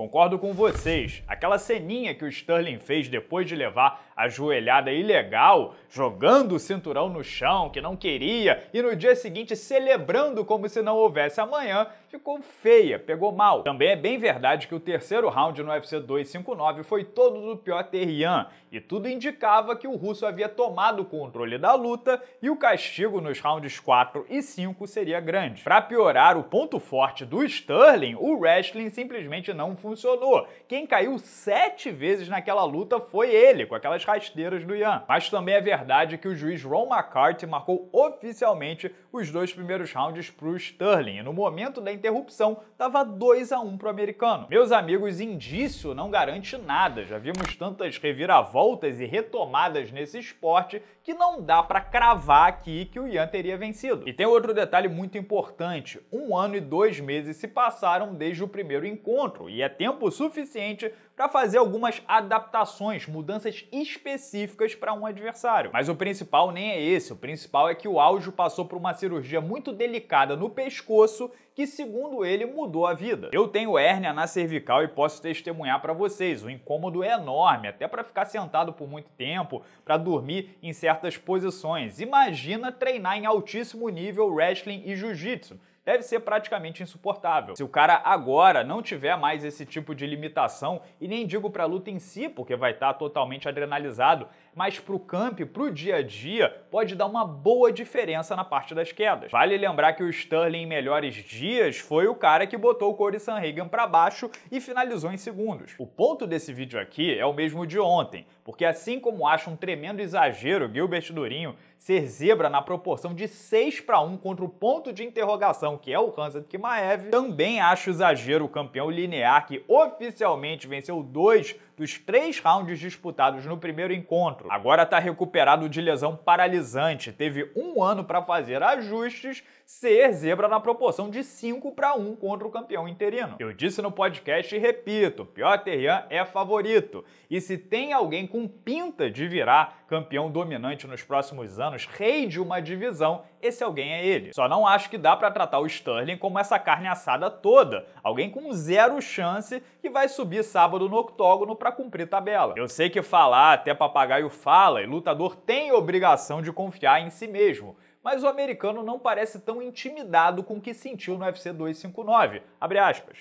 Concordo com vocês. Aquela ceninha que o Sterling fez depois de levar a joelhada ilegal, jogando o cinturão no chão que não queria e no dia seguinte celebrando como se não houvesse amanhã, ficou feia, pegou mal. Também é bem verdade que o terceiro round no UFC 259 foi todo do Piotr Jan e tudo indicava que o russo havia tomado o controle da luta e o castigo nos rounds 4 e 5 seria grande. Para piorar o ponto forte do Sterling, o wrestling simplesmente não funcionou funcionou. Quem caiu sete vezes naquela luta foi ele, com aquelas rasteiras do Ian. Mas também é verdade que o juiz Ron McCarthy marcou oficialmente os dois primeiros rounds para o Sterling, e no momento da interrupção estava 2 a 1 para o americano. Meus amigos, indício não garante nada, já vimos tantas reviravoltas e retomadas nesse esporte que não dá para cravar aqui que o Ian teria vencido. E tem outro detalhe muito importante, um ano e dois meses se passaram desde o primeiro encontro, e é tempo suficiente para fazer algumas adaptações, mudanças específicas para um adversário. Mas o principal nem é esse, o principal é que o Áudio passou por uma cirurgia muito delicada no pescoço que, segundo ele, mudou a vida. Eu tenho hérnia na cervical e posso testemunhar para vocês, o incômodo é enorme, até para ficar sentado por muito tempo, para dormir em certas posições. Imagina treinar em altíssimo nível wrestling e jiu-jitsu deve ser praticamente insuportável. Se o cara agora não tiver mais esse tipo de limitação, e nem digo para a luta em si, porque vai estar tá totalmente adrenalizado, mas para o campo, para o dia a dia, pode dar uma boa diferença na parte das quedas. Vale lembrar que o Sterling em melhores dias foi o cara que botou o Corey Sanhagen para baixo e finalizou em segundos. O ponto desse vídeo aqui é o mesmo de ontem, porque assim como acho um tremendo exagero Gilbert Durinho ser zebra na proporção de 6 para 1 contra o ponto de interrogação que é o Hansa Kimaev, também acho exagero o campeão linear que oficialmente venceu dois dos três rounds disputados no primeiro encontro 4. Agora está recuperado de lesão paralisante, teve um ano para fazer ajustes, ser zebra na proporção de 5 para 1 contra o campeão interino. Eu disse no podcast e repito, Piotr Jan é favorito. E se tem alguém com pinta de virar campeão dominante nos próximos anos, rei de uma divisão, esse alguém é ele. Só não acho que dá para tratar o Sterling como essa carne assada toda, alguém com zero chance que vai subir sábado no octógono para cumprir tabela. Eu sei que falar até papagaio fala e lutador tem obrigação de confiar em si mesmo, mas o americano não parece tão intimidado com o que sentiu no UFC 259.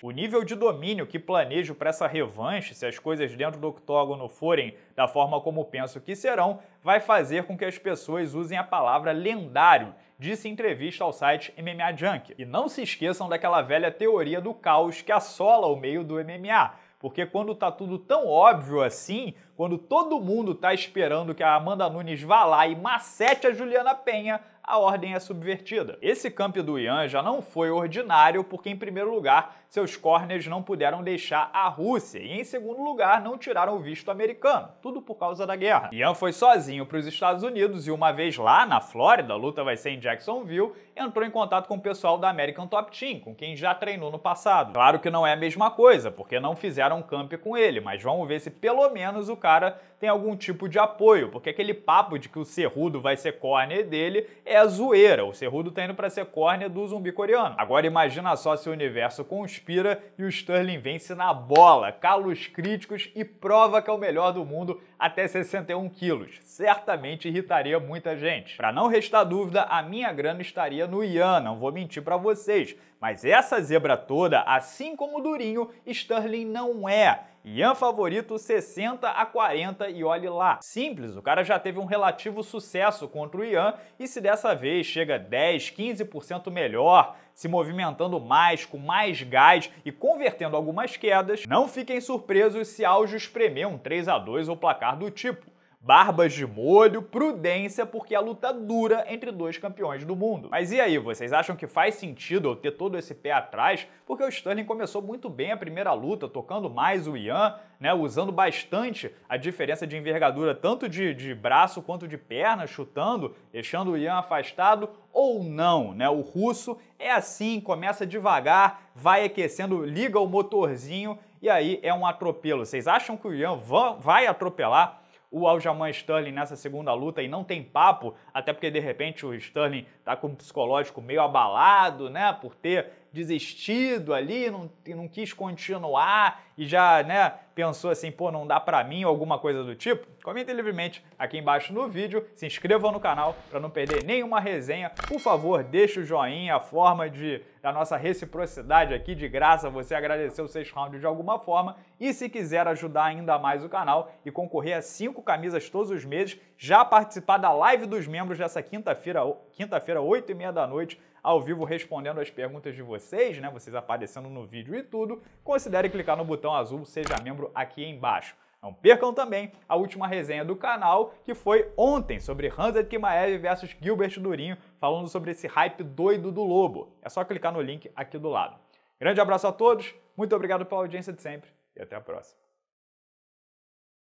O nível de domínio que planejo para essa revanche, se as coisas dentro do octógono forem da forma como penso que serão, vai fazer com que as pessoas usem a palavra lendário, disse em entrevista ao site MMA Junkie. E não se esqueçam daquela velha teoria do caos que assola o meio do MMA porque quando tá tudo tão óbvio assim, quando todo mundo tá esperando que a Amanda Nunes vá lá e macete a Juliana Penha, a ordem é subvertida. Esse camp do Ian já não foi ordinário, porque em primeiro lugar seus corners não puderam deixar a Rússia e, em segundo lugar, não tiraram o visto americano, tudo por causa da guerra. Ian foi sozinho para os Estados Unidos e, uma vez lá na Flórida, a luta vai ser em Jacksonville, entrou em contato com o pessoal da American Top Team, com quem já treinou no passado. Claro que não é a mesma coisa, porque não fizeram camp com ele, mas vamos ver se pelo menos o cara tem algum tipo de apoio, porque aquele papo de que o Cerrudo vai ser corner dele é zoeira. O Cerrudo tá indo para ser corner do zumbi coreano. Agora imagina só se o universo conspira inspira e o Sterling vence na bola, cala os críticos e prova que é o melhor do mundo até 61 quilos. Certamente irritaria muita gente. Para não restar dúvida, a minha grana estaria no Ian, não vou mentir para vocês, mas essa zebra toda, assim como o Durinho, Sterling não é. Ian favorito 60 a 40 e olhe lá. Simples, o cara já teve um relativo sucesso contra o Ian e se dessa vez chega 10, 15% melhor, se movimentando mais, com mais gás e convertendo algumas quedas, não fiquem surpresos se Aljo espremer um 3 a 2 ou placar do tipo barbas de molho, prudência, porque a luta dura entre dois campeões do mundo. Mas e aí, vocês acham que faz sentido eu ter todo esse pé atrás? Porque o Sterling começou muito bem a primeira luta, tocando mais o Ian, né, usando bastante a diferença de envergadura, tanto de, de braço quanto de perna, chutando, deixando o Ian afastado ou não, né? O russo é assim, começa devagar, vai aquecendo, liga o motorzinho e aí é um atropelo. Vocês acham que o Ian vai atropelar o Aljamain Sterling nessa segunda luta e não tem papo, até porque de repente o Sterling tá com o psicológico meio abalado, né, por ter desistido ali, não, não quis continuar e já né, pensou assim, pô, não dá pra mim ou alguma coisa do tipo? comente livremente aqui embaixo no vídeo, se inscreva no canal para não perder nenhuma resenha. Por favor, deixe o joinha, a forma de, da nossa reciprocidade aqui, de graça, você agradeceu o sexto round de alguma forma. E se quiser ajudar ainda mais o canal e concorrer a cinco camisas todos os meses, já participar da live dos membros dessa quinta-feira, quinta-feira, 8 e meia da noite, ao vivo respondendo as perguntas de vocês, né? Vocês aparecendo no vídeo e tudo, considere clicar no botão azul Seja Membro aqui embaixo. Não percam também a última resenha do canal, que foi ontem, sobre Hansa Kimaev versus Gilbert Durinho, falando sobre esse hype doido do Lobo. É só clicar no link aqui do lado. Grande abraço a todos, muito obrigado pela audiência de sempre e até a próxima.